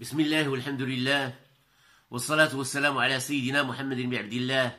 بسم الله والحمد لله والصلاة والسلام على سيدنا محمد بن عبد الله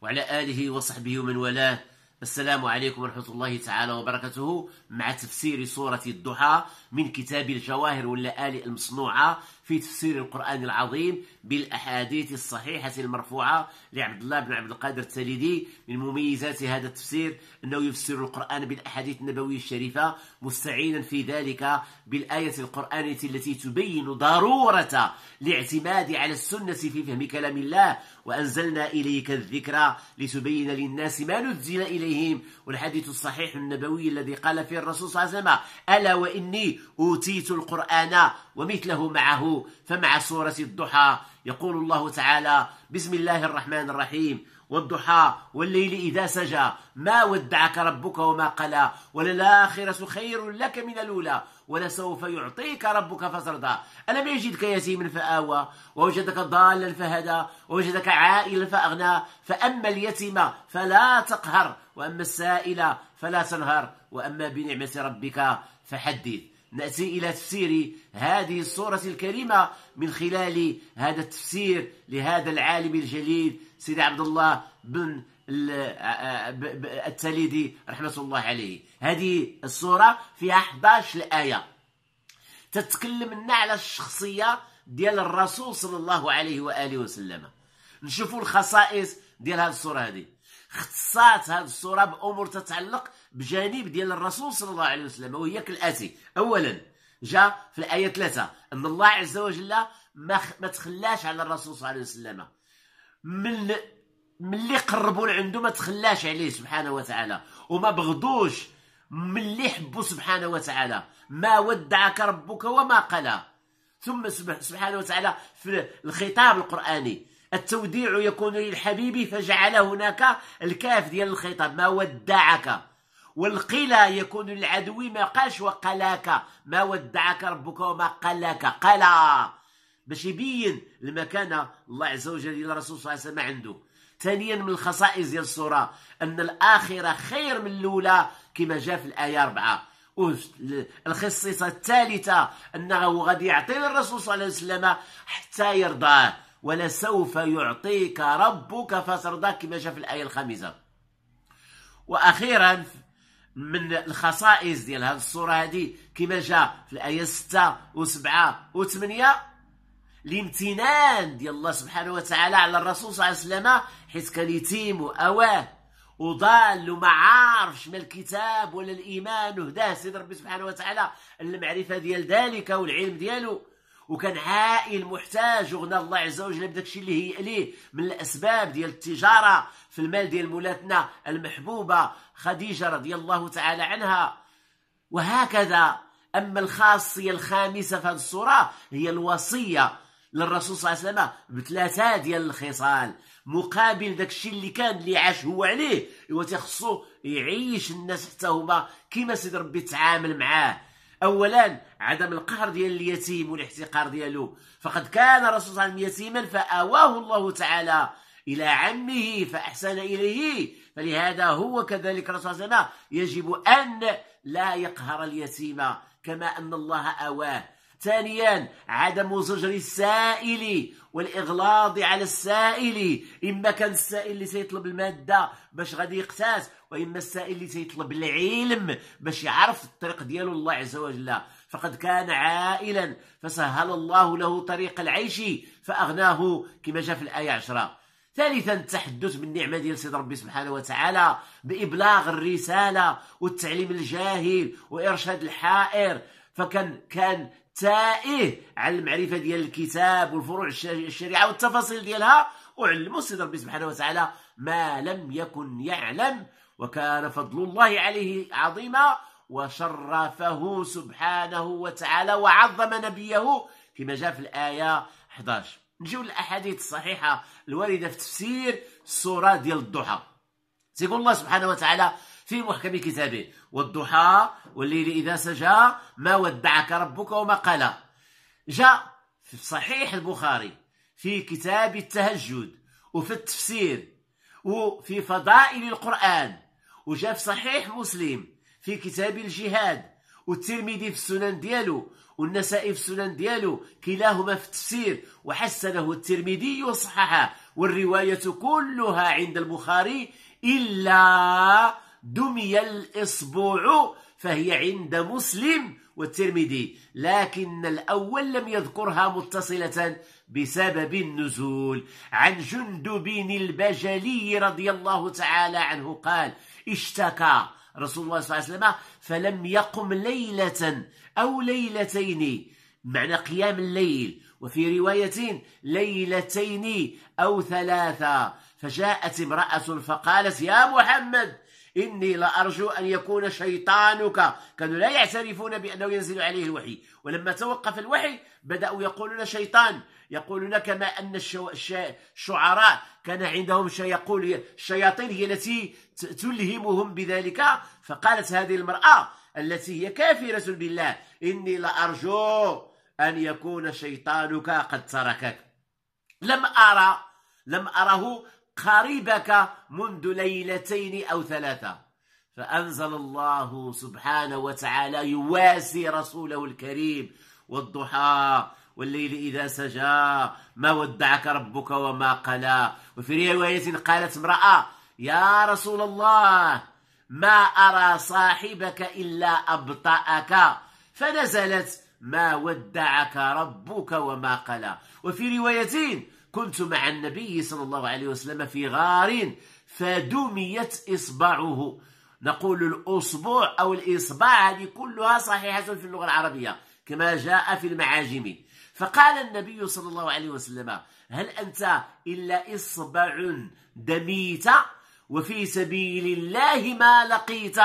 وعلى آله وصحبه ومن والاه السلام عليكم ورحمة الله تعالى وبركاته مع تفسير سورة الضحى من كتاب الجواهر واللآلئ المصنوعة في تفسير القرآن العظيم بالأحاديث الصحيحة المرفوعة لعبد الله بن عبد القادر التليدي من مميزات هذا التفسير أنه يفسر القرآن بالأحاديث النبوية الشريفة مستعينا في ذلك بالآية القرآنية التي تبين ضرورة الاعتماد على السنة في فهم كلام الله وأنزلنا إليك الذكرى لتبين للناس ما نزل إليهم والحديث الصحيح النبوي الذي قال فيه الرسول صلى الله عليه وسلم ألا وإني أوتيت القرآن ومثله معه فمع سورة الضحى يقول الله تعالى بسم الله الرحمن الرحيم والضحى والليل إذا سجى ما ودعك ربك وما قلى وللآخرة خير لك من الأولى ولسوف يعطيك ربك فترضى ألم يجدك يتيما فآوى ووجدك ضالا فهدى ووجدك عائلا فأغنى فأما اليتيم فلا تقهر وأما السائل فلا تنهر وأما بنعمة ربك فحدث نأتي إلى تفسير هذه الصورة الكريمة من خلال هذا التفسير لهذا العالم الجليل سيدي عبد الله بن التليدي رحمة الله عليه هذه الصورة فيها 11 الآية تتكلم لنا على الشخصية ديال الرسول صلى الله عليه وآله وسلم نشوفوا الخصائص ديال هذه الصورة هذه اختصاص هذه الصورة بأمور تتعلق بجانب ديال الرسول صلى الله عليه وسلم وهي كالآتي أولا جاء في الآية 3 أن الله عز وجل ما, ما تخلاش على الرسول صلى الله عليه وسلم من ملي قربوا لعنده ما تخلاش عليه سبحانه وتعالى وما بغضوش ملي حبوا سبحانه وتعالى ما ودعك ربك وما قلى ثم سبحانه وتعالى في الخطاب القرآني التوديع يكون للحبيب فجعل هناك الكاف ديال الخطاب ما ودعك والقلا يكون للعدو ما قالش وقلاك ما ودعك ربك وما قلاك قلا باش يبين المكانه الله عز وجل للرسول صلى الله عليه وسلم عنده ثانيا من الخصائص ديال الصوره ان الاخره خير من الاولى كما جاء في الايه أربعة الخصيصه الثالثه انه غادي يعطي للرسول صلى الله عليه وسلم حتى يرضاه ولسوف يعطيك ربك فترضاك كما جاء في الآية الخامسة وأخيرا من الخصائص ديال هذه الصورة هذه كما جاء في الآية 6 و7 و8 الامتنان ديال الله سبحانه وتعالى على الرسول صلى الله عليه وسلم حيت كان يتيم وأواه وضال وما عارفش ما الكتاب ولا الإيمان وهداه سيد ربي سبحانه وتعالى المعرفة ديال ذلك والعلم ديالو وكان عائل محتاج وغنى الله عز وجل بداك الشيء اللي هي ليه من الاسباب ديال التجاره في المال ديال مولاتنا المحبوبه خديجه رضي الله تعالى عنها وهكذا اما الخاصيه الخامسه في هذه الصوره هي الوصيه للرسول صلى الله عليه وسلم بثلاثه ديال الخصال مقابل داك الشيء اللي كان اللي عاش هو عليه هو تيخصو يعيش الناس حتى هما كيما سيدي ربي تعامل معاه اولا عدم القهر ديال اليتيم والاحتقار ديالو فقد كان الرسول صلى الله عليه وسلم يتيما فاواه الله تعالى الى عمه فاحسن اليه فلهذا هو كذلك الرسول صلى الله عليه وسلم يجب ان لا يقهر اليتيم كما ان الله اواه ثانيا عدم زجر السائل والاغلاظ على السائل اما كان السائل اللي سيطلب الماده باش غادي يقتاس واما السائل اللي سيطلب العلم باش يعرف الطريق ديالو الله عز وجل فقد كان عائلا فسهل الله له طريق العيش فاغناه كما جاء في الايه 10 ثالثا التحدث بالنعمه ديال سيد ربي سبحانه وتعالى بابلاغ الرساله والتعليم الجاهل وارشاد الحائر فكان كان تائه على المعرفه ديال الكتاب والفروع الشريعه والتفاصيل ديالها وعلموا السيد ربي سبحانه وتعالى ما لم يكن يعلم وكان فضل الله عليه عظيما وشرفه سبحانه وتعالى وعظم نبيه كما جاء في الآية 11 نجيو للأحاديث الصحيحة الواردة في تفسير السورة ديال الضحى تيقول الله سبحانه وتعالى في محكم كتابه والضحى والليل إذا سجى ما ودعك ربك وما قلى جاء في صحيح البخاري في كتاب التهجد وفي التفسير وفي فضائل القرآن وجاء في صحيح مسلم في كتاب الجهاد والترمذي في السنن ديالو والنسائي في السنن ديالو كلاهما في التفسير وحسنه الترمذي وصححه والرواية كلها عند البخاري إلا دمي الإصبع فهي عند مسلم والترمذي لكن الأول لم يذكرها متصلة بسبب النزول عن جندب البجلي رضي الله تعالى عنه قال اشتكى رسول الله صلى الله عليه وسلم فلم يقم ليلة أو ليلتين معنى قيام الليل وفي رواية ليلتين أو ثلاثة فجاءت امرأة فقالت يا محمد إني لأرجو أن يكون شيطانك كانوا لا يعترفون بأنه ينزل عليه الوحي ولما توقف الوحي بدأوا يقولون شيطان يقولون كما أن الشعراء كان عندهم يقول الشياطين هي التي تلهمهم بذلك فقالت هذه المرأة التي هي كافرة بالله إني لأرجو أن يكون شيطانك قد تركك لم أرى لم أره قريبك منذ ليلتين أو ثلاثة فأنزل الله سبحانه وتعالى يواسي رسوله الكريم والضحى والليل إذا سجى ما ودعك ربك وما قلى وفي رواية قالت امرأة يا رسول الله ما أرى صاحبك إلا أبطأك فنزلت ما ودعك ربك وما قلى وفي روايتين كنت مع النبي صلى الله عليه وسلم في غار فدميت إصبعه نقول الأصبع أو الإصبع هذه كلها صحيحة في اللغة العربية كما جاء في المعاجم فقال النبي صلى الله عليه وسلم هل أنت إلا إصبع دميت وفي سبيل الله ما لقيت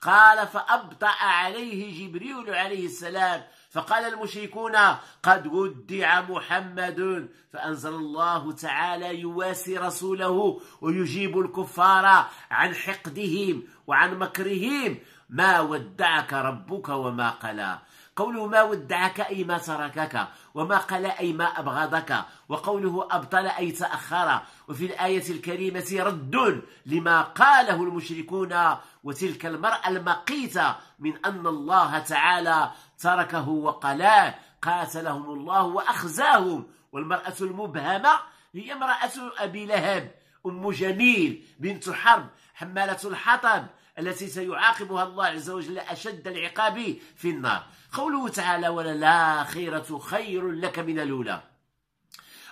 قال فأبطأ عليه جبريل عليه السلام فقال المشركون قد ودع محمد فأنزل الله تعالى يواسي رسوله ويجيب الكفار عن حقدهم وعن مكرهم ما ودعك ربك وما قلى قوله ما ودعك أي ما تركك وما قلى أي ما أبغضك وقوله أبطل أي تأخر وفي الآية الكريمة رد لما قاله المشركون وتلك المرأة المقيتة من أن الله تعالى تركه وقلاه قاتلهم الله وأخزاهم والمرأة المبهمة هي امرأة أبي لهب أم جميل بنت حرب حمالة الحطب التي سيعاقبها الله عز وجل أشد العقاب في النار قوله تعالى وللآخرة خير لك من الأولى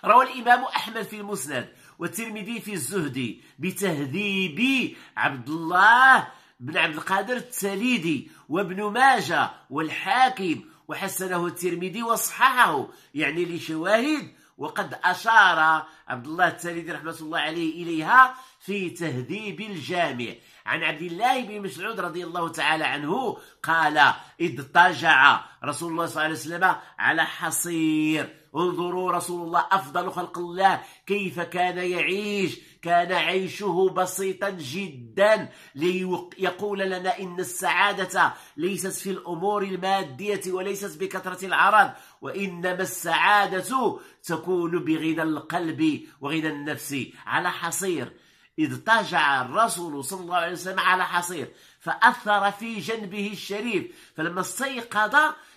روى الإمام أحمد في المسند والترمذي في الزهد بتهذيب عبد الله بن عبد القادر التليدي وابن ماجه والحاكم وحسنه الترمذي وصححه يعني لشواهد وقد أشار عبد الله التليدي رحمة الله عليه إليها في تهذيب الجامع عن عبد الله بن مسعود رضي الله تعالى عنه قال إذ اضطجع رسول الله صلى الله عليه وسلم على حصير انظروا رسول الله أفضل خلق الله كيف كان يعيش كان عيشه بسيطا جدا ليقول لنا إن السعادة ليست في الأمور المادية وليست بكثرة العرض وإنما السعادة تكون بغنى القلب وغنى النفس على حصير اضطجع الرسول صلى الله عليه وسلم على حصير فأثر في جنبه الشريف فلما استيقظ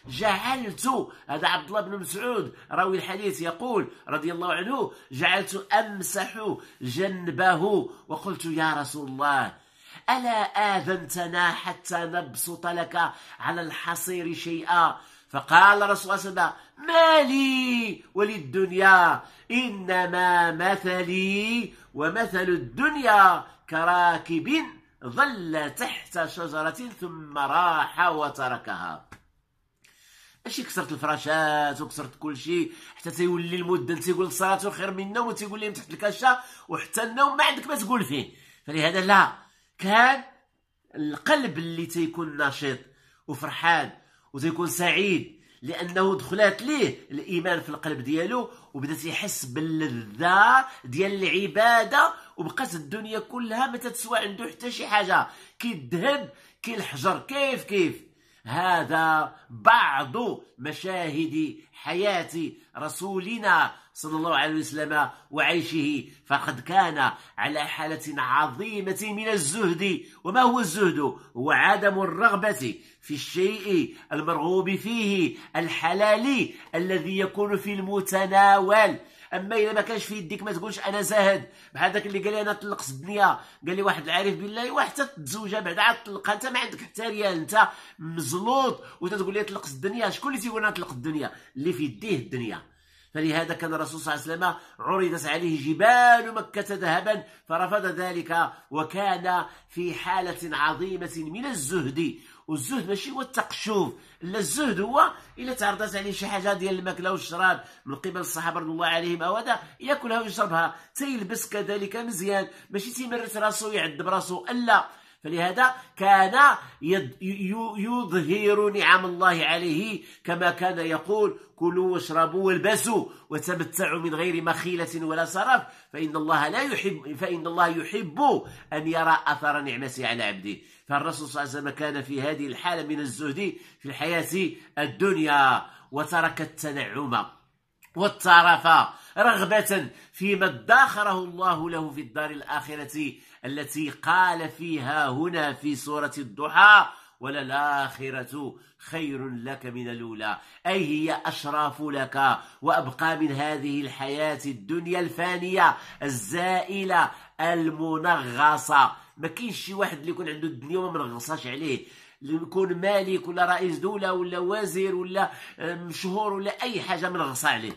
جعلت هذا عبد الله بن مسعود راوي الحديث يقول رضي الله عنه جعلت أمسح جنبه وقلت يا رسول الله ألا آذنتنا حتى نبسط لك على الحصير شيئا فقال رسول الله صلى الله عليه وسلم ما لي وللدنيا إنما مثلي ومثل الدنيا كراكب ظل تحت شجرة ثم راح وتركها ماشي كسرت الفراشات وكسرت كل شيء حتى تيولي المدة تيقول الصلاه خير من النوم وتيقول لهم تحت الكاشة وحتى النوم ما عندك ما تقول فيه فلهذا لا كان القلب اللي تيكون نشيط وفرحان وتيكون سعيد لانه دخلات ليه الايمان في القلب ديالو وبدا يحس باللذه ديال العباده وبقات الدنيا كلها ما تتسوى عنده حتى شي حاجه كي كيلحجر كيف كيف هذا بعض مشاهد حياة رسولنا صلى الله عليه وسلم وعيشه فقد كان على حالة عظيمة من الزهد وما هو الزهد؟ هو عدم الرغبة في الشيء المرغوب فيه الحلال الذي يكون في المتناول اما الا ما كانش في يديك ما تقولش انا زاهد بحال داك اللي قال لي انا طلقت الدنيا قال لي واحد العارف بالله وحتى تزوجها بعد عاد طلقها انت ما عندك حتى ريال انت مزلوط وتتقول لي طلقت الدنيا شكون اللي تيقول انا طلقت الدنيا اللي في يديه الدنيا فلهذا كان الرسول صلى الله عليه وسلم عرضت عليه جبال مكة ذهبا فرفض ذلك وكان في حالة عظيمة من الزهد والزهد ماشي هو التقشف لا الزهد هو الا تعرضت عليه شي حاجه ديال الماكله والشراب من قبل الصحابه رضي الله عليهم او هذا ياكلها ويشربها تيلبس كذلك مزيان ماشي تيمرت راسو يعذب راسو الا فلهذا كان يظهر نعم الله عليه كما كان يقول كلوا واشربوا والبسوا وتمتعوا من غير مخيلة ولا صرف فإن الله لا يحب فإن الله يحب أن يرى أثر نعمته على عبده فالرسول صلى الله عليه وسلم كان في هذه الحالة من الزهد في الحياة الدنيا وترك التنعم والترف رغبة فيما ادخره الله له في الدار الآخرة التي قال فيها هنا في سورة الضحى وللآخرة خير لك من الأولى أي هي أشرف لك وأبقى من هذه الحياة الدنيا الفانية الزائلة المنغصة ما كاينش شي واحد اللي يكون عنده الدنيا وما منغصاش عليه اللي يكون مالك ولا رئيس دولة ولا وزير ولا آه، مشهور ولا أي حاجة منغصة عليه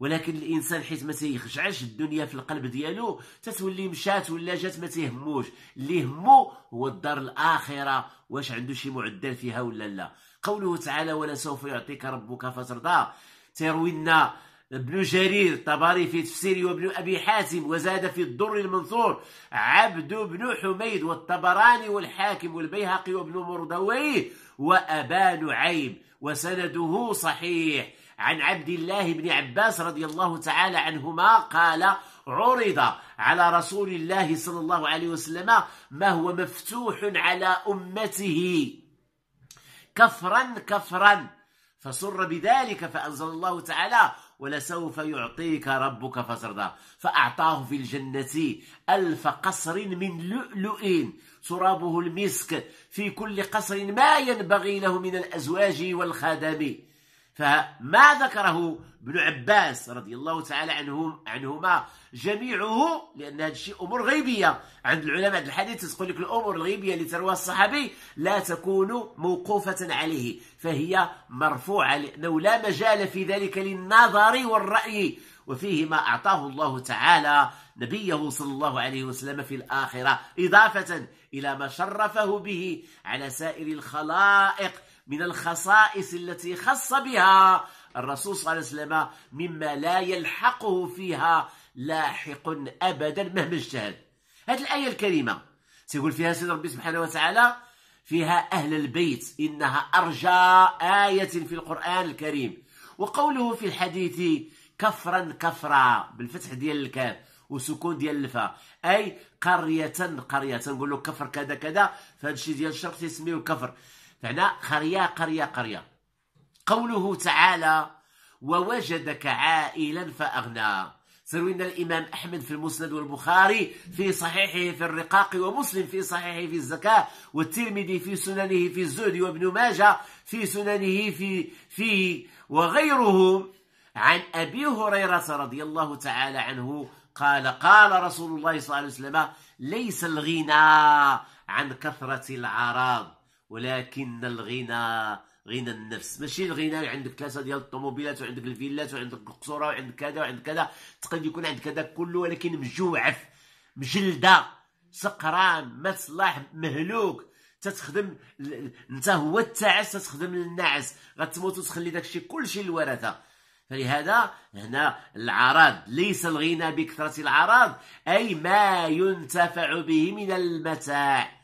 ولكن الانسان حيت ما تيخشعش الدنيا في القلب ديالو تتولي مشات ولا جات ما تيهموش اللي همو هو الدار الاخره واش عنده شي معدل فيها ولا لا قوله تعالى ولا سوف يعطيك ربك فترضى تروي لنا ابن جرير الطبري في تفسيره وابن ابي حاتم وزاد في الضر المنثور عبد بن حميد والطبراني والحاكم والبيهقي وابن مردويه وابا نعيم وسنده صحيح عن عبد الله بن عباس رضي الله تعالى عنهما قال عرض على رسول الله صلى الله عليه وسلم ما هو مفتوح على أمته كفرا كفرا فسر بذلك فأنزل الله تعالى ولسوف يعطيك ربك فترضى فأعطاه في الجنة ألف قصر من لؤلؤ ترابه المسك في كل قصر ما ينبغي له من الأزواج والخادمين فما ذكره ابن عباس رضي الله تعالى عنه عنهما جميعه لان هذا الشيء امور غيبيه عند العلماء الحديث تقول لك الامور الغيبيه اللي تروى الصحابي لا تكون موقوفه عليه فهي مرفوعه لانه لا مجال في ذلك للنظر والراي وفيه ما اعطاه الله تعالى نبيه صلى الله عليه وسلم في الاخره اضافه الى ما شرفه به على سائر الخلائق من الخصائص التي خص بها الرسول صلى الله عليه وسلم مما لا يلحقه فيها لاحق أبدا مهما اجتهد هذه الآية الكريمة سيقول فيها سيد ربي سبحانه وتعالى فيها أهل البيت إنها أرجى آية في القرآن الكريم وقوله في الحديث كفرا كفرا بالفتح ديال الكاف وسكون ديال الفاء اي قريه قريه نقول له كفر كذا كذا فهادشي ديال الشرق تيسميوه كفر معنى قرية قرية قرية قوله تعالى ووجدك عائلا فأغنى سروينا الإمام أحمد في المسند والبخاري في صحيحه في الرقاق ومسلم في صحيحه في الزكاة والترمذي في سننه في الزهد وابن ماجه في سننه في فيه وغيرهم عن أبي هريرة رضي الله تعالى عنه قال قال رسول الله صلى الله عليه وسلم ليس الغنى عن كثرة العراض ولكن الغنى غنى النفس ماشي الغنى اللي عندك ثلاثه ديال الطوموبيلات وعندك الفيلات وعندك القصوره وعندك كذا وعندك كذا تقد يكون عندك هذا كله ولكن مجوعف مجلده سقران ما تصلح مهلوك تتخدم انت هو التعس تتخدم للنعس غتموت وتخلي داكشي كلشي للورثه فلهذا هنا العراض ليس الغنى بكثرة العراض أي ما ينتفع به من المتاع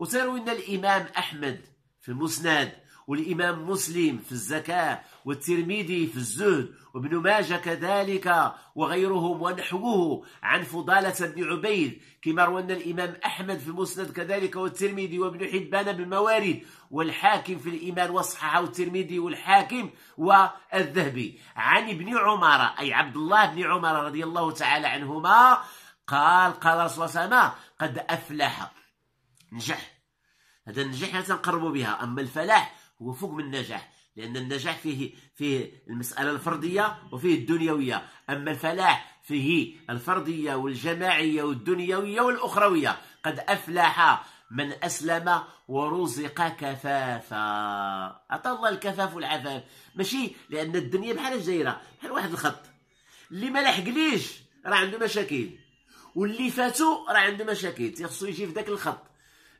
وتروي ان الإمام أحمد في المسند والإمام مسلم في الزكاة والترمذي في الزهد وابن ماجه كذلك وغيرهم ونحوه عن فضالة بن عبيد كما روى الإمام أحمد في المسند كذلك والترمذي وابن حبان بالموارد والحاكم في الإيمان وصححه الترمذي والحاكم والذهبي عن ابن عمر أي عبد الله بن عمر رضي الله تعالى عنهما قال قال رسول الله قد أفلح نجح هذا النجاح حتى نقربوا بها اما الفلاح هو فوق من النجاح لان النجاح فيه فيه المساله الفرديه وفيه الدنيويه اما الفلاح فيه الفرديه والجماعيه والدنيويه والاخرويه قد افلح من اسلم ورزق كفافا عطى الله الكفاف والعفاف ماشي لان الدنيا بحال دايره بحال واحد الخط اللي ما لحقليش راه عنده مشاكل واللي فاتو راه عنده مشاكل تيخصو يجي في ذاك الخط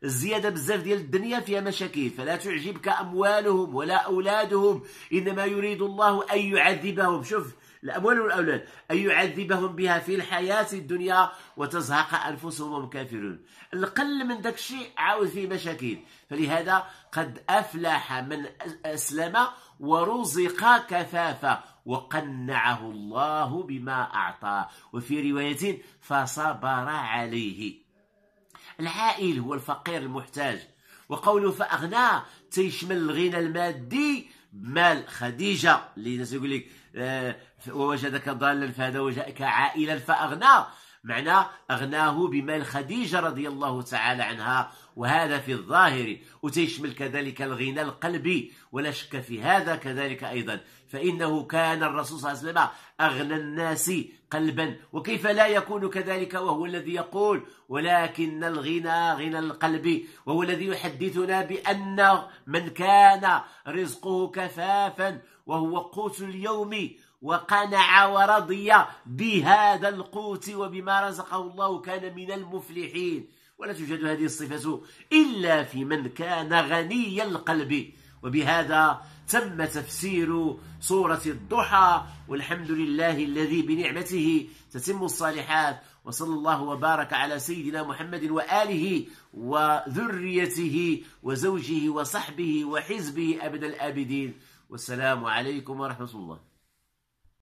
الزيادة بزاف ديال الدنيا فيها مشاكل فلا تعجبك أموالهم ولا أولادهم إنما يريد الله أن يعذبهم شوف الأموال والأولاد أن يعذبهم بها في الحياة الدنيا وتزهق أنفسهم وهم كافرون القل من داك الشيء عاود فيه مشاكل فلهذا قد أفلح من أسلم ورزق كفافا وقنعه الله بما أعطاه وفي رواية فصبر عليه العائل هو الفقير المحتاج وقوله فاغنى تيشمل الغنى المادي بمال خديجه اللي الناس يقول لك آه، ووجدك ضالا فهذا وجاءك عائلا فاغنى معنى اغناه بمال خديجه رضي الله تعالى عنها وهذا في الظاهر وتيشمل كذلك الغنى القلبي ولا شك في هذا كذلك ايضا فإنه كان الرسول صلى الله عليه وسلم أغنى الناس قلبا وكيف لا يكون كذلك وهو الذي يقول ولكن الغنى غنى القلب وهو الذي يحدثنا بأن من كان رزقه كفافا وهو قوت اليوم وقنع ورضي بهذا القوت وبما رزقه الله كان من المفلحين ولا توجد هذه الصفة إلا في من كان غني القلب وبهذا تم تفسير سورة الضحى والحمد لله الذي بنعمته تتم الصالحات وصلى الله وبارك على سيدنا محمد وآله وذريته وزوجه وصحبه وحزبه أبد الآبدين والسلام عليكم ورحمة الله